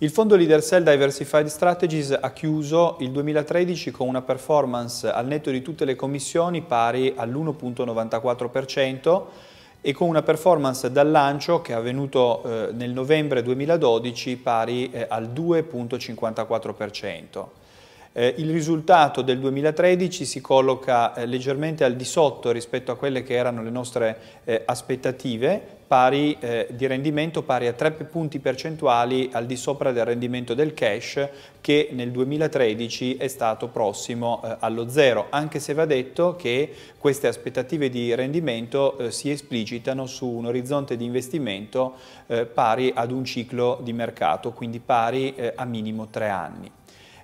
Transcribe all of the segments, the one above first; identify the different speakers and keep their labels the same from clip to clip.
Speaker 1: Il fondo LeaderCell Diversified Strategies ha chiuso il 2013 con una performance al netto di tutte le commissioni pari all'1.94% e con una performance dal lancio che è avvenuto eh, nel novembre 2012 pari eh, al 2.54%. Eh, il risultato del 2013 si colloca leggermente al di sotto rispetto a quelle che erano le nostre aspettative, pari, eh, di rendimento pari a 3 punti percentuali al di sopra del rendimento del cash che nel 2013 è stato prossimo eh, allo zero, anche se va detto che queste aspettative di rendimento eh, si esplicitano su un orizzonte di investimento eh, pari ad un ciclo di mercato, quindi pari eh, a minimo 3 anni.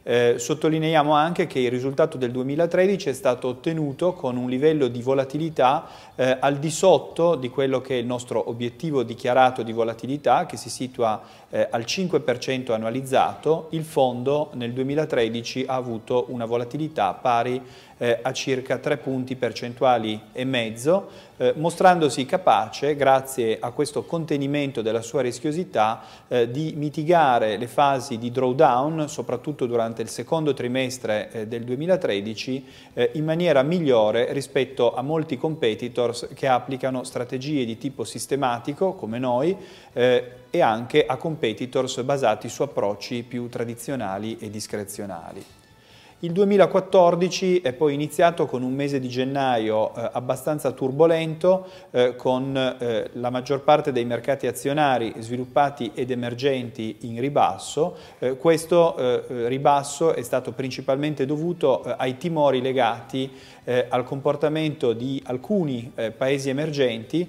Speaker 1: Eh, sottolineiamo anche che il risultato del 2013 è stato ottenuto con un livello di volatilità eh, al di sotto di quello che è il nostro obiettivo dichiarato di volatilità che si situa eh, al 5% annualizzato, il fondo nel 2013 ha avuto una volatilità pari eh, a circa 3 punti percentuali e mezzo, eh, mostrandosi capace, grazie a questo contenimento della sua rischiosità, eh, di mitigare le fasi di drawdown, soprattutto durante durante il secondo trimestre eh, del 2013 eh, in maniera migliore rispetto a molti competitors che applicano strategie di tipo sistematico come noi eh, e anche a competitors basati su approcci più tradizionali e discrezionali. Il 2014 è poi iniziato con un mese di gennaio eh, abbastanza turbolento, eh, con eh, la maggior parte dei mercati azionari sviluppati ed emergenti in ribasso. Eh, questo eh, ribasso è stato principalmente dovuto eh, ai timori legati al comportamento di alcuni paesi emergenti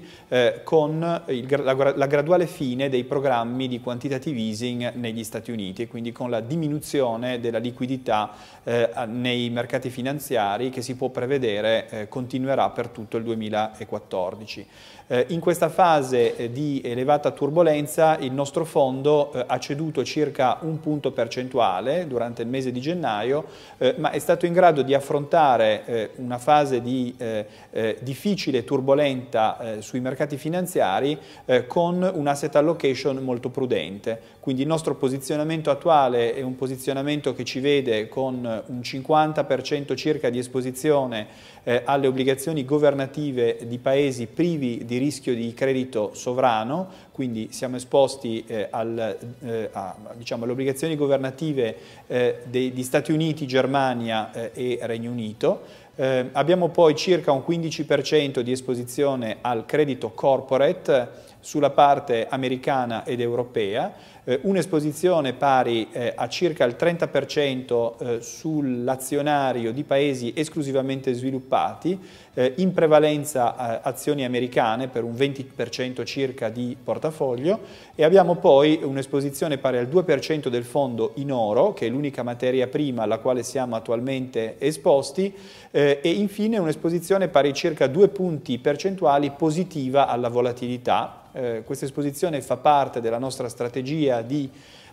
Speaker 1: con il, la, la graduale fine dei programmi di quantitative easing negli Stati Uniti quindi con la diminuzione della liquidità eh, eh, nei mercati finanziari che si può prevedere eh, continuerà per tutto il 2014. Eh, in questa fase eh, di elevata turbolenza il nostro fondo eh, ha ceduto circa un punto percentuale durante il mese di gennaio, eh, ma è stato in grado di affrontare una fase di, difficile e turbolenta sui mercati finanziari con un asset allocation molto prudente. Quindi il nostro posizionamento attuale è un posizionamento che ci vede con un 50% circa di esposizione eh, alle obbligazioni governative di paesi privi di rischio di credito sovrano, quindi siamo esposti eh, al, eh, a, diciamo, alle obbligazioni governative eh, dei, di Stati Uniti, Germania eh, e Regno Unito. Eh, abbiamo poi circa un 15% di esposizione al credito corporate, sulla parte americana ed europea, eh, un'esposizione pari eh, a circa il 30% eh, sull'azionario di paesi esclusivamente sviluppati, eh, in prevalenza eh, azioni americane per un 20% circa di portafoglio e abbiamo poi un'esposizione pari al 2% del fondo in oro, che è l'unica materia prima alla quale siamo attualmente esposti, eh, e infine un'esposizione pari circa 2 punti percentuali positiva alla volatilità, eh, questa esposizione fa parte della nostra strategia di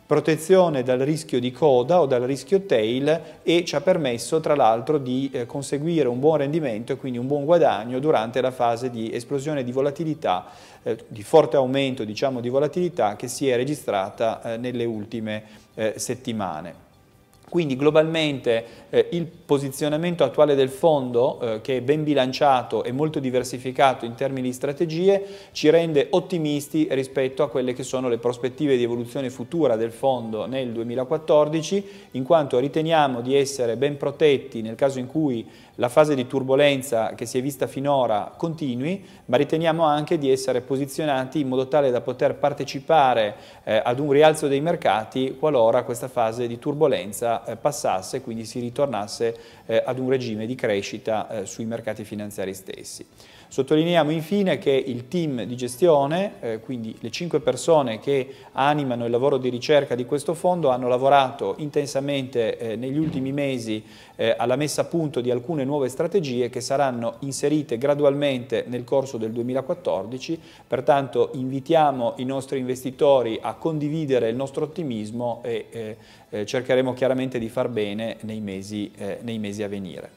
Speaker 1: protezione dal rischio di coda o dal rischio tail e ci ha permesso tra l'altro di eh, conseguire un buon rendimento e quindi un buon guadagno durante la fase di esplosione di volatilità, eh, di forte aumento diciamo, di volatilità che si è registrata eh, nelle ultime eh, settimane. Quindi globalmente eh, il posizionamento attuale del fondo, eh, che è ben bilanciato e molto diversificato in termini di strategie, ci rende ottimisti rispetto a quelle che sono le prospettive di evoluzione futura del fondo nel 2014, in quanto riteniamo di essere ben protetti nel caso in cui la fase di turbolenza che si è vista finora continui, ma riteniamo anche di essere posizionati in modo tale da poter partecipare eh, ad un rialzo dei mercati qualora questa fase di turbolenza eh, passasse e quindi si ritornasse eh, ad un regime di crescita eh, sui mercati finanziari stessi. Sottolineiamo infine che il team di gestione, eh, quindi le cinque persone che animano il lavoro di ricerca di questo fondo, hanno lavorato intensamente eh, negli ultimi mesi eh, alla messa a punto di alcune nuove strategie che saranno inserite gradualmente nel corso del 2014, pertanto invitiamo i nostri investitori a condividere il nostro ottimismo e eh, eh, cercheremo chiaramente di far bene nei mesi, eh, nei mesi a venire.